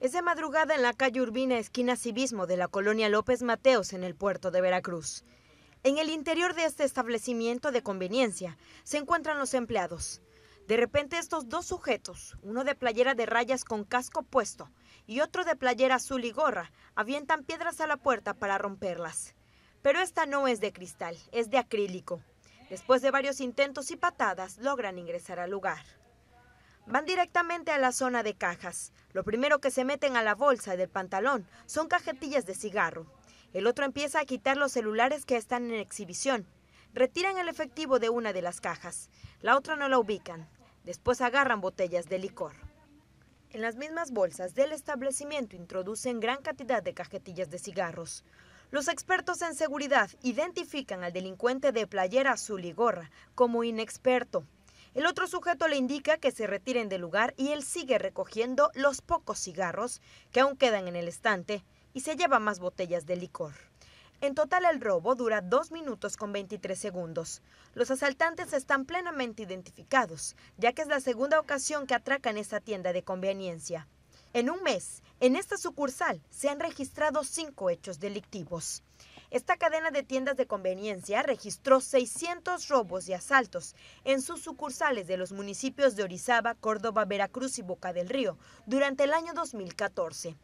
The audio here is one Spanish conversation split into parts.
Es de madrugada en la calle Urbina, esquina Civismo de la colonia López Mateos, en el puerto de Veracruz. En el interior de este establecimiento de conveniencia se encuentran los empleados. De repente estos dos sujetos, uno de playera de rayas con casco puesto y otro de playera azul y gorra, avientan piedras a la puerta para romperlas. Pero esta no es de cristal, es de acrílico. Después de varios intentos y patadas, logran ingresar al lugar. Van directamente a la zona de cajas. Lo primero que se meten a la bolsa del pantalón son cajetillas de cigarro. El otro empieza a quitar los celulares que están en exhibición. Retiran el efectivo de una de las cajas. La otra no la ubican. Después agarran botellas de licor. En las mismas bolsas del establecimiento introducen gran cantidad de cajetillas de cigarros. Los expertos en seguridad identifican al delincuente de playera azul y gorra como inexperto. El otro sujeto le indica que se retiren del lugar y él sigue recogiendo los pocos cigarros que aún quedan en el estante y se lleva más botellas de licor. En total el robo dura 2 minutos con 23 segundos. Los asaltantes están plenamente identificados, ya que es la segunda ocasión que atracan esta tienda de conveniencia. En un mes, en esta sucursal se han registrado cinco hechos delictivos. Esta cadena de tiendas de conveniencia registró 600 robos y asaltos en sus sucursales de los municipios de Orizaba, Córdoba, Veracruz y Boca del Río durante el año 2014.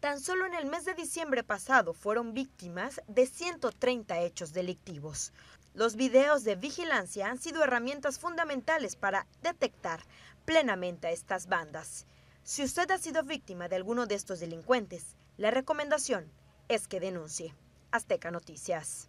Tan solo en el mes de diciembre pasado fueron víctimas de 130 hechos delictivos. Los videos de vigilancia han sido herramientas fundamentales para detectar plenamente a estas bandas. Si usted ha sido víctima de alguno de estos delincuentes, la recomendación es que denuncie. Azteca Noticias.